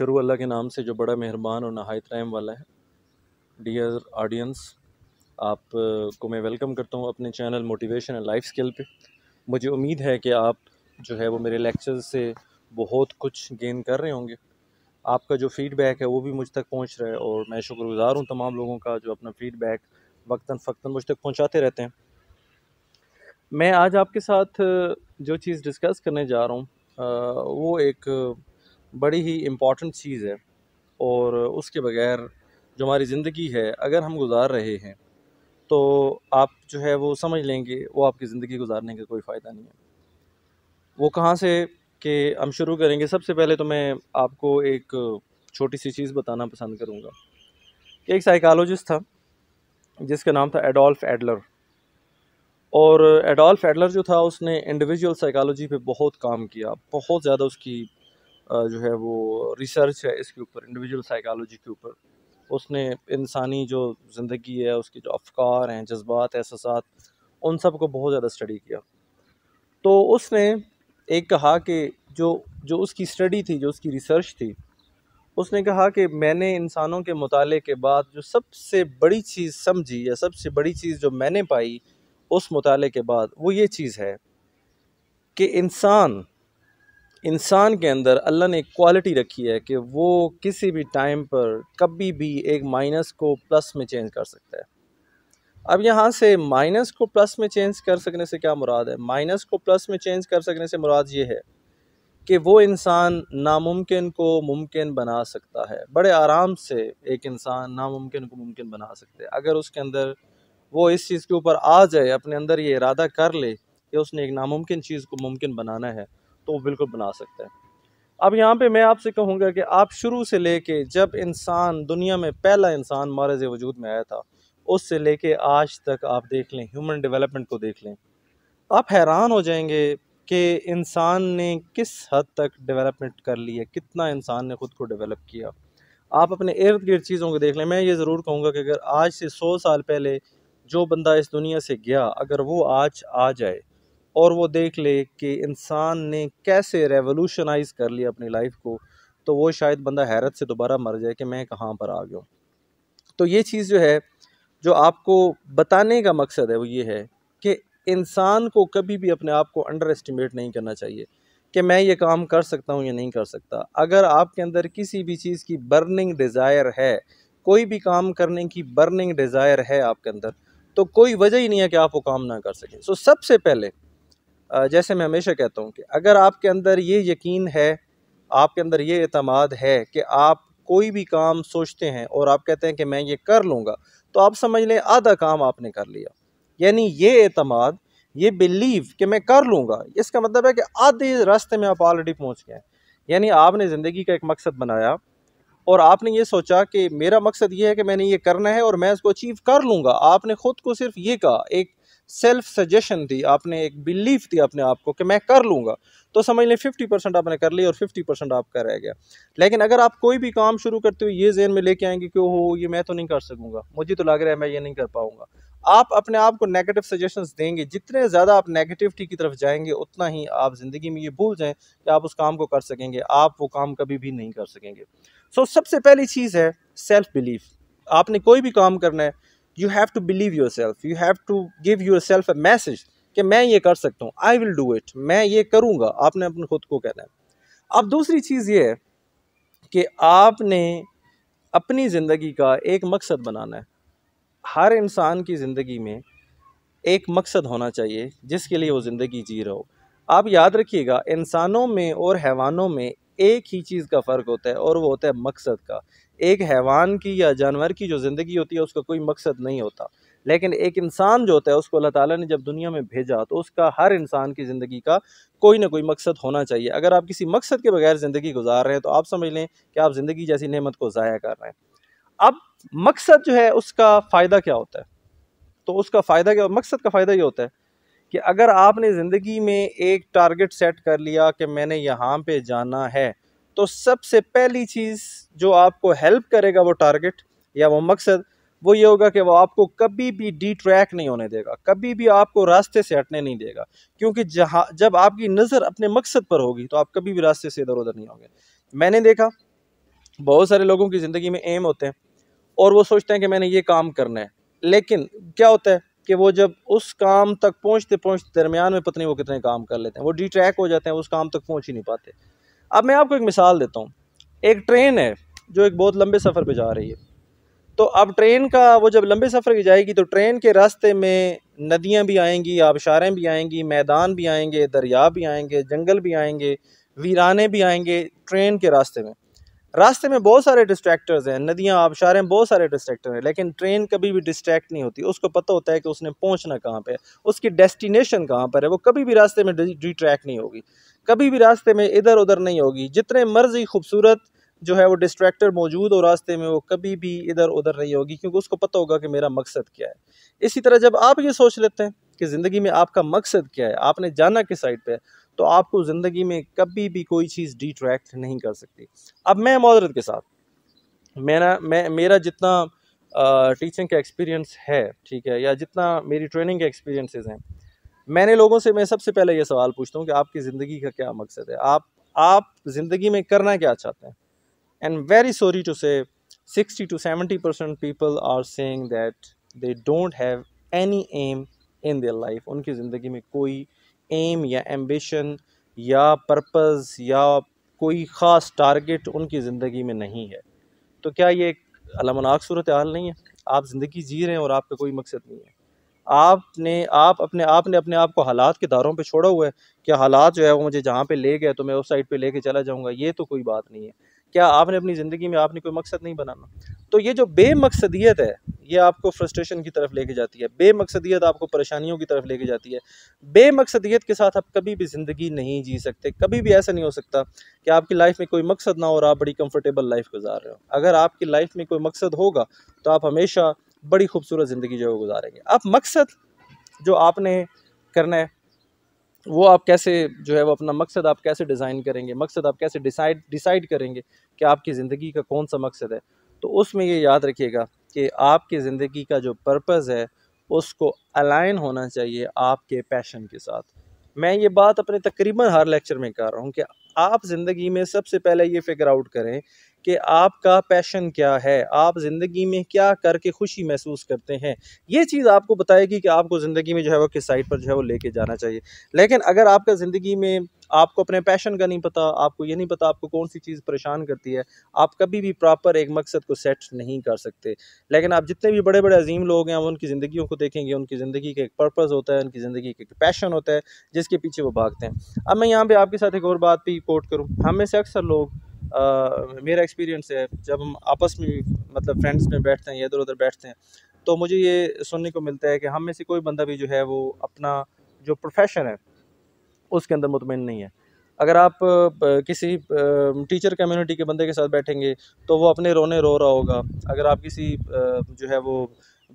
शुरू अल्लाह के नाम से जो बड़ा मेहरबान और नहायत रहम वाला है डियर ऑडियंस आप को मैं वेलकम करता हूँ अपने channel motivation and life skill पे मुझे उम्मीद है कि आप जो है वो मेरे लेक्चर से बहुत कुछ गेन कर रहे होंगे आपका जो फ़ीडबैक है वो भी मुझ तक पहुँच रहा है और मैं शुक्रगुज़ार हूँ तमाम लोगों का जो अपना फ़ीडबैक वक्ता फ़क्ता मुझ तक पहुँचाते रहते हैं मैं आज आपके साथ जो चीज़ डिस्कस करने जा रहा हूँ वो एक बड़ी ही इम्पॉर्टेंट चीज़ है और उसके बग़ैर जो हमारी ज़िंदगी है अगर हम गुजार रहे हैं तो आप जो है वो समझ लेंगे वो आपकी ज़िंदगी गुजारने का कोई फ़ायदा नहीं है वो कहाँ से कि हम शुरू करेंगे सबसे पहले तो मैं आपको एक छोटी सी चीज़ बताना पसंद करूँगा एक साइकालोजिस्ट था जिसका नाम था एडोल्फ एडलर और एडोल्फ एडलर जो था उसने इंडिविजुअल साइकोलॉजी पे बहुत काम किया बहुत ज़्यादा उसकी जो है वो रिसर्च है इसके ऊपर इंडिविजुअल साइकोलॉजी के ऊपर उसने इंसानी जो ज़िंदगी है उसके जो अफकार हैं जज्बात एहसास उन सब को बहुत ज़्यादा स्टडी किया तो उसने एक कहा कि जो जो उसकी स्टडी थी जो उसकी रिसर्च थी उसने कहा कि मैंने इंसानों के मुताले के बाद जो सबसे बड़ी चीज़ समझी या सबसे बड़ी चीज़ जो मैंने पाई उस मुताले के बाद वो ये चीज़ है कि इंसान इंसान के अंदर अल्लाह ने एक क्वालिटी रखी है कि वो किसी भी टाइम पर कभी भी एक माइनस को प्लस में चेंज कर सकता है अब यहाँ से माइनस को प्लस में चेंज कर सकने से क्या मुराद है माइनस को प्लस में चेंज कर सकने से मुराद ये है कि वो इंसान नामुमकिन को मुमकिन बना सकता है बड़े आराम से एक इंसान नामुमकिन को मुमकिन बना सकता है अगर उसके अंदर वो इस चीज़ के ऊपर आ जाए अपने अंदर ये इरादा कर ले कि उसने एक नामुमकिन चीज़ को मुमकिन बनाना है तो बिल्कुल बना सकता है अब यहाँ पे मैं आपसे कहूँगा कि आप शुरू से लेके जब इंसान दुनिया में पहला इंसान मारज वजूद में आया था उससे लेके आज तक आप देख लें ह्यूमन डेवलपमेंट को देख लें आप हैरान हो जाएंगे कि इंसान ने किस हद तक डेवलपमेंट कर ली है कितना इंसान ने ख़ुद को डेवलप किया आप अपने इर्द गिर्द चीज़ों को देख लें मैं ये ज़रूर कहूँगा कि अगर आज से सौ साल पहले जो बंदा इस दुनिया से गया अगर वो आज आ जाए और वो देख ले कि इंसान ने कैसे रेवोल्यूशनाइज़ कर लिया अपनी लाइफ को तो वो शायद बंदा हैरत से दोबारा मर जाए कि मैं कहाँ पर आ गया तो ये चीज़ जो है जो आपको बताने का मकसद है वो ये है कि इंसान को कभी भी अपने आप को अंडर एस्टिमेट नहीं करना चाहिए कि मैं ये काम कर सकता हूँ या नहीं कर सकता अगर आपके अंदर किसी भी चीज़ की बर्निंग डिज़ायर है कोई भी काम करने की बर्निंग डिज़ायर है आपके अंदर तो कोई वजह ही नहीं है कि आप वो काम ना कर सकें सो सबसे पहले जैसे मैं हमेशा कहता हूँ कि अगर आपके अंदर ये यकीन है आपके अंदर ये अतमाद है कि आप कोई भी काम सोचते हैं और आप कहते हैं कि मैं ये कर लूँगा तो आप समझ लें आधा काम आपने कर लिया यानी ये अतमाद ये बिलीव कि मैं कर लूँगा इसका मतलब है कि आधे रास्ते में आप ऑलरेडी पहुँच गए यानी आपने ज़िंदगी का एक मकसद बनाया और आपने ये सोचा कि मेरा मकसद ये है कि मैंने ये करना है और मैं इसको अचीव कर लूँगा आपने ख़ुद को सिर्फ ये कहा एक सेल्फ सजेशन थी आपने एक बिलीफ दी अपने आप को कि मैं कर लूँगा तो समझ लें फिफ्टी परसेंट आपने कर लिया और फिफ्टी परसेंट आपका रह गया लेकिन अगर आप कोई भी काम शुरू करते हुए ये जेहन में लेके आएंगे कि ओहो ये मैं तो नहीं कर सकूँगा मुझे तो लग रहा है मैं ये नहीं कर पाऊँगा आप अपने आप को नेगेटिव सजेशन देंगे जितने ज़्यादा आप नेगेटिविटी की तरफ जाएंगे उतना ही आप ज़िंदगी में ये भूल जाएँ कि आप उस काम को कर सकेंगे आप वो काम कभी भी नहीं कर सकेंगे सो so, सबसे पहली चीज़ है सेल्फ़ बिलीफ आपने कोई भी काम करना है you have to believe yourself you have to give yourself a message कि मैं ये कर सकता हूँ आई विल डू इट मैं ये करूँगा आपने अपने खुद को कहना है अब दूसरी चीज़ ये है कि आपने अपनी ज़िंदगी का एक मकसद बनाना है हर इंसान की ज़िंदगी में एक मकसद होना चाहिए जिसके लिए वो ज़िंदगी जी रहा हो आप याद रखिएगा इंसानों में और हैवानों में एक ही चीज़ का फ़र्क होता है और वो होता है मकसद का एक हैवान की या जानवर की जो ज़िंदगी होती है उसका कोई मकसद नहीं होता लेकिन एक इंसान जो होता है उसको अल्लाह ताला ने जब दुनिया में भेजा तो उसका हर इंसान की ज़िंदगी का कोई ना कोई मकसद होना चाहिए अगर आप किसी मकसद के बगैर ज़िंदगी गुजार रहे हैं तो आप समझ लें कि आप ज़िंदगी जैसी नेमत को ज़ाया कर रहे हैं अब मकसद जो है उसका फ़ायदा क्या होता है तो उसका फ़ायदा क्या मकसद का फ़ायदा ये होता है कि अगर आपने ज़िंदगी में एक टारगेट सेट कर लिया कि मैंने यहाँ पे जाना है तो सबसे पहली चीज़ जो आपको हेल्प करेगा वो टारगेट या वो मकसद वो ये होगा कि वो आपको कभी भी डी ट्रैक नहीं होने देगा कभी भी आपको रास्ते से हटने नहीं देगा क्योंकि जहाँ जब आपकी नज़र अपने मकसद पर होगी तो आप कभी भी रास्ते से इधर उधर नहीं होंगे मैंने देखा बहुत सारे लोगों की ज़िंदगी में एम होते हैं और वो सोचते हैं कि मैंने ये काम करना है लेकिन क्या होता है कि वो जब उस काम तक पहुँचते पहुँचते दरमियान में पत्नी वो कितने काम कर लेते हैं वो डी ट्रैक हो जाते हैं उस काम तक पहुँच ही नहीं पाते अब मैं आपको एक मिसाल देता हूँ एक ट्रेन है जो एक बहुत लंबे सफ़र पर जा रही है तो अब ट्रेन का वो जब लंबे सफ़र की जाएगी तो ट्रेन के रास्ते में नदियाँ भी आएंगी आबशारें भी आएंगी मैदान भी आएंगे दरिया भी आएंगे जंगल भी आएंगे वीराने भी आएंगे ट्रेन के रास्ते में रास्ते में बहुत सारे डिस्ट्रैक्टर्स हैं नदियाँ आबशार हैं बहुत सारे डिस्ट्रैक्टर हैं लेकिन ट्रेन कभी भी डिस्ट्रैक्ट नहीं होती उसको पता होता है कि उसने पहुँचना कहाँ पर है उसकी डेस्टिनेशन कहाँ पर है वो कभी भी रास्ते में डिट्रैक्ट नहीं होगी कभी भी रास्ते में इधर उधर नहीं होगी जितने मर्जी खूबसूरत जो है वो डिस्ट्रैक्टर मौजूद हो रास्ते में वो कभी भी इधर उधर नहीं होगी क्योंकि उसको पता होगा कि मेरा मकसद क्या है इसी तरह जब आप ये सोच लेते हैं कि ज़िंदगी में आपका मकसद क्या है आपने जाना किस साइड पे है तो आपको ज़िंदगी में कभी भी कोई चीज़ डिट्रैक्ट नहीं कर सकती अब मैं मदरत के साथ मेरा मैं मेरा जितना टीचिंग का एक्सपीरियंस है ठीक है या जितना मेरी ट्रेनिंग के एक्सपीरियंसेस हैं मैंने लोगों से मैं सबसे पहले ये सवाल पूछता हूँ कि आपकी ज़िंदगी का क्या मकसद है आप आप ज़िंदगी में करना क्या चाहते हैं and very sorry to say sixty to seventy percent people are saying that they don't have any aim in their life उनकी ज़िंदगी में कोई एम या एम्बिशन या पर्पस या कोई ख़ास टारगेट उनकी ज़िंदगी में नहीं है तो क्या ये अलमनाक सूरत हाल नहीं है आप ज़िंदगी जी रहे हैं और आपका कोई मकसद नहीं है आपने आप अपने आप ने अपने आप को हालात के दारों पे छोड़ा हुआ है क्या हालात जो है वो मुझे जहाँ पे ले गए तो मैं उस साइड पे लेके चला जाऊँगा ये तो कोई बात नहीं है क्या आपने अपनी ज़िंदगी में आपने कोई मकसद नहीं बनाना तो ये जो बेमकसदियत है ये आपको फ्रस्ट्रेशन की तरफ लेके जाती है बेमकसदियत आपको परेशानियों की तरफ लेके जाती है बेमकसदियत के साथ आप कभी भी ज़िंदगी नहीं जी सकते कभी भी ऐसा नहीं हो सकता कि आपकी लाइफ में कोई मकसद ना हो और आप बड़ी कंफर्टेबल लाइफ गुजार रहे हो अगर आपकी लाइफ में कोई मकसद होगा तो आप हमेशा बड़ी खूबसूरत ज़िंदगी जो है गुजारेंगे आप मकसद जो आपने करना है वो आप कैसे जो है वो अपना मकसद आप कैसे डिज़ाइन करेंगे मकसद आप कैसे डिसाइड डिसाइड करेंगे कि आपकी ज़िंदगी का कौन सा मकसद है तो उसमें ये याद रखिएगा कि आपकी ज़िंदगी का जो पर्पज़ है उसको अलाइन होना चाहिए आपके पैशन के साथ मैं ये बात अपने तकरीबन हर लेक्चर में कर रहा हूँ कि आप ज़िंदगी में सबसे पहले ये फिगर आउट करें कि आपका पैशन क्या है आप ज़िंदगी में क्या करके खुशी महसूस करते हैं ये चीज़ आपको बताएगी कि आपको ज़िंदगी में जो है वो किस साइड पर जो है वो लेके जाना चाहिए लेकिन अगर आपका ज़िंदगी में आपको अपने पैशन का नहीं पता आपको ये नहीं पता आपको कौन सी चीज़ परेशान करती है आप कभी भी प्रॉपर एक मकसद को सेट नहीं कर सकते लेकिन आप जितने भी बड़े बड़े अजीम लोग हैं उनकी ज़िंदगियों को देखेंगे उनकी ज़िंदगी का एक पर्पज़ होता है उनकी ज़िंदगी का एक पैशन होता है जिसके पीछे वो भागते हैं अब मैं यहाँ पर आपके साथ एक और बात भी कोट करूँ हम में से अक्सर लोग आ, मेरा एक्सपीरियंस है जब हम आपस में मतलब फ्रेंड्स में बैठते हैं इधर उधर बैठते हैं तो मुझे ये सुनने को मिलता है कि हम में से कोई बंदा भी जो है वो अपना जो प्रोफेशन है उसके अंदर मुतमिन नहीं है अगर आप किसी टीचर कम्युनिटी के बंदे के साथ बैठेंगे तो वो अपने रोने रो रहा होगा अगर आप किसी जो है वो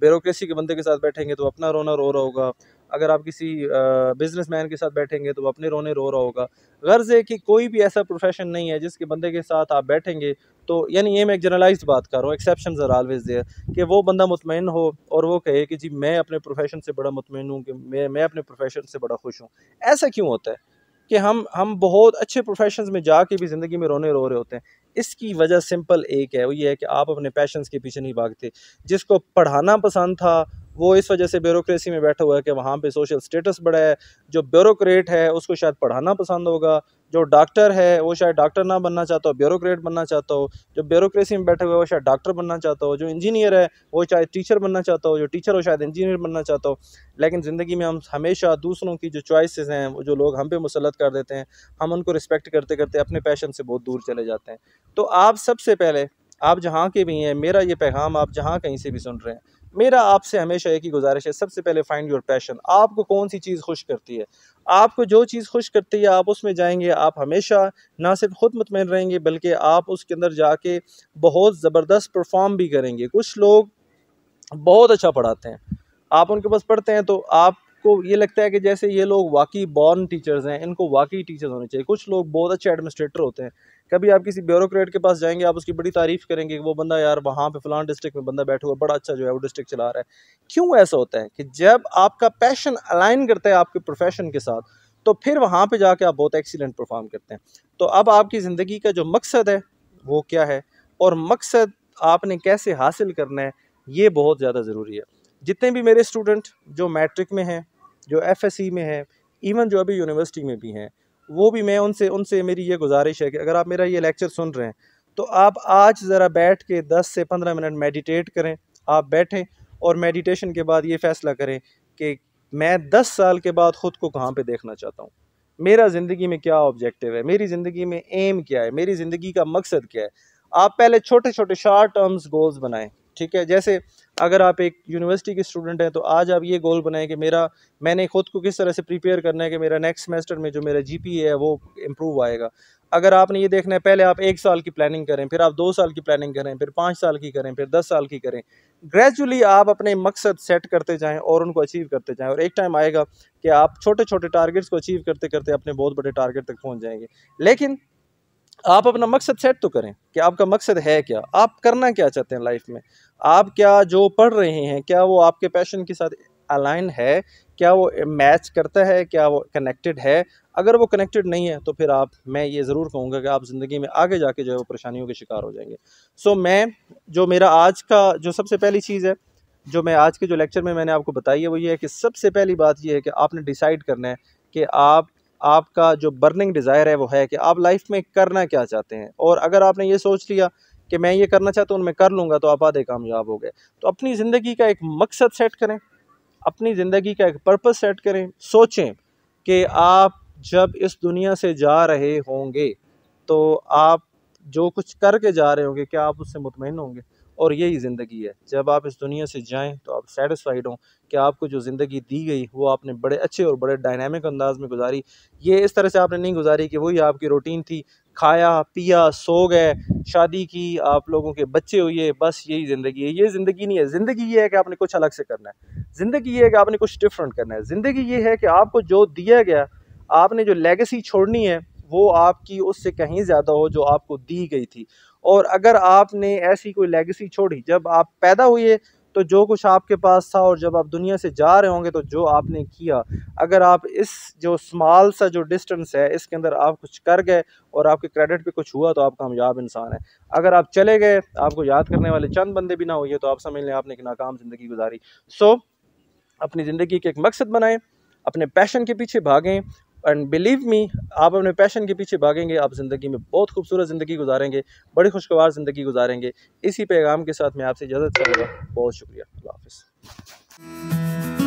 ब्यूरोसी के बंदे के साथ बैठेंगे तो अपना रोना रो रहा होगा अगर आप किसी मैन के साथ बैठेंगे तो वो अपने रोने रो रहा होगा गर्ज है कि कोई भी ऐसा प्रोफेशन नहीं है जिसके बंदे के साथ आप बैठेंगे तो यानी ये मैं एक जनरलाइज बात कर रहा हूँ एक्सेप्शन आर ऑलवेज देयर कि वो बंदा मुतमिन हो और वो कहे कि जी मैं अपने प्रोफेशन से बड़ा मुतमिन हूँ कि मैं मैं अपने प्रोफेशन से बड़ा खुश हूँ ऐसा क्यों होता है कि हम हम बहुत अच्छे प्रोफेशंस में जाके भी ज़िंदगी में रोने रो रहे होते हैं इसकी वजह सिंपल एक है वो ये है कि आप अपने पैशंस के पीछे नहीं भागते जिसको पढ़ाना पसंद था वो इस वजह से ब्यूरोसी में बैठा हुआ है कि वहाँ पे सोशल स्टेटस बढ़ा है जो ब्यूरोक्रेट है उसको शायद पढ़ाना पसंद होगा जो डॉक्टर है वो शायद डॉक्टर ना बनना चाहता हो ब्यूरोक्रेट बनना चाहता हो जो ब्यूरोसी में बैठे हुए वो शायद डॉक्टर बनना चाहता हो जो इंजीनियर है वो शायद टीचर बनना चाहता हो जो टीचर हो शायद इंजीनियर बनना चाहता हो लेकिन ज़िंदगी में हम हमेशा दूसरों की जो चॉइसेस हैं वो जो लोग हम पे मुसलत कर देते हैं हम उनको रिस्पेक्ट करते करते अपने पैशन से बहुत दूर चले जाते हैं तो आप सबसे पहले आप जहाँ के भी हैं मेरा ये पैगाम आप जहाँ कहीं से भी सुन रहे हैं मेरा आपसे हमेशा एक ही गुजारिश है सबसे पहले फाइंड योर पैशन आपको कौन सी चीज़ खुश करती है आपको जो चीज़ खुश करती है आप उसमें जाएंगे आप हमेशा ना सिर्फ ख़ुद मतमिन रहेंगे बल्कि आप उसके अंदर जाके बहुत ज़बरदस्त परफॉर्म भी करेंगे कुछ लोग बहुत अच्छा पढ़ाते हैं आप उनके पास पढ़ते हैं तो आप आपको ये लगता है कि जैसे ये लोग वाकई बॉर्न टीचर्स हैं इनको वाकई टीचर्स होने चाहिए कुछ लोग बहुत अच्छे एडमिनिस्ट्रेटर होते हैं कभी आप किसी ब्यूरोक्रेट के पास जाएंगे आप उसकी बड़ी तारीफ़ करेंगे कि वो बंदा यार वहाँ पे फलान डिस्ट्रिक्ट में बंदा बैठा हुआ बड़ा अच्छा जो है वो डिस्ट्रिक्ट चला रहा है क्यों ऐसा होता है कि जब आपका पैशन अलाइन करता है आपके प्रोफेशन के साथ तो फिर वहाँ पर जाके आप बहुत एक्सीलेंट परफॉर्म करते हैं तो अब आपकी ज़िंदगी का जो मकसद है वो क्या है और मकसद आपने कैसे हासिल करना है ये बहुत ज़्यादा ज़रूरी है जितने भी मेरे स्टूडेंट जो मैट्रिक में हैं जो एफ में है इवन जो अभी यूनिवर्सिटी में भी हैं वो भी मैं उनसे उनसे मेरी ये गुजारिश है कि अगर आप मेरा ये लेक्चर सुन रहे हैं तो आप आज ज़रा बैठ के 10 से 15 मिनट मेडिटेट करें आप बैठें और मेडिटेशन के बाद ये फ़ैसला करें कि मैं 10 साल के बाद ख़ुद को कहाँ पे देखना चाहता हूँ मेरा ज़िंदगी में क्या ऑब्जेक्टिव है मेरी ज़िंदगी में एम क्या है मेरी ज़िंदगी का मकसद क्या है आप पहले छोटे छोटे शॉर्ट टर्म्स गोल्स बनाएं ठीक है जैसे अगर आप एक यूनिवर्सिटी के स्टूडेंट हैं तो आज आप ये गोल बनाएं कि मेरा मैंने खुद को किस तरह से प्रिपेयर करना है कि मेरा नेक्स्ट सेमेस्टर में जो मेरा जी है वो इम्प्रूव आएगा अगर आपने ये देखना है पहले आप एक साल की प्लानिंग करें फिर आप दो साल की प्लानिंग करें फिर पाँच साल की करें फिर दस साल की करें ग्रेजुअली आप अपने मकसद सेट करते जाएं और उनको अचीव करते जाएं और एक टाइम आएगा कि आप छोटे छोटे टारगेट्स को अचीव करते करते अपने बहुत बड़े टारगेट तक पहुंच जाएंगे लेकिन आप अपना मकसद सेट तो करें कि आपका मकसद है क्या आप करना क्या चाहते हैं लाइफ में आप क्या जो पढ़ रहे हैं क्या वो आपके पैशन के साथ अलाइन है क्या वो मैच करता है क्या वो कनेक्टेड है अगर वो कनेक्टेड नहीं है तो फिर आप मैं ये ज़रूर कहूँगा कि आप ज़िंदगी में आगे जाके जो है वो परेशानियों के शिकार हो जाएंगे सो so, मैं जो मेरा आज का जो सबसे पहली चीज़ है जो मैं आज के जो लेक्चर में मैंने आपको बताई है वो ये है कि सबसे पहली बात ये है कि आपने डिसाइड करना है कि आप आपका जो बर्निंग डिज़ायर है वो है कि आप लाइफ में करना क्या चाहते हैं और अगर आपने ये सोच लिया कि मैं ये करना चाहता हूँ मैं कर लूँगा तो आप आधे कामयाब हो गए तो अपनी ज़िंदगी का एक मकसद सेट करें अपनी ज़िंदगी का एक पर्पज़ सेट करें सोचें कि आप जब इस दुनिया से जा रहे होंगे तो आप जो कुछ करके जा रहे होंगे क्या आप उससे मुतमिन होंगे और यही ज़िंदगी है जब आप इस दुनिया से जाएं तो आप सेटिस्फाइड हों कि आपको जो ज़िंदगी दी गई वो आपने बड़े अच्छे और बड़े डायनामिक अंदाज में गुजारी ये इस तरह से आपने नहीं गुजारी कि वही आपकी रूटीन थी खाया पिया सो गए शादी की आप लोगों के बच्चे हुए बस यही ज़िंदगी है ये ज़िंदगी नहीं है ज़िंदगी ये है कि आपने कुछ अलग से करना है ज़िंदगी ये है कि आपने कुछ डिफरेंट करना है ज़िंदगी ये है कि आपको जो दिया गया आपने जो लेगेसी छोड़नी है वो आपकी उससे कहीं ज़्यादा हो जो आपको दी गई थी और अगर आपने ऐसी कोई लेगेसी छोड़ी जब आप पैदा हुए तो जो कुछ आपके पास था और जब आप दुनिया से जा रहे होंगे तो जो आपने किया अगर आप इस जो स्माल सा जो डिस्टेंस है इसके अंदर आप कुछ कर गए और आपके क्रेडिट पे कुछ हुआ तो आप कामयाब इंसान है अगर आप चले गए आपको याद करने वाले चंद बंदे भी ना हुए तो आप समझ लें आपने एक नाकाम ज़िंदगी गुजारी सो अपनी ज़िंदगी के एक मकसद बनाएँ अपने पैशन के पीछे भागें एंड बिलीव मी आप अपने पैशन के पीछे भागेंगे आप ज़िंदगी में बहुत खूबसूरत ज़िंदगी गुजारेंगे बड़ी खुशगवार ज़िंदगी गुजारेंगे इसी पैगाम के साथ मैं आपसे इजाज़त चाहूँगा बहुत शुक्रिया अल्लाह हाफ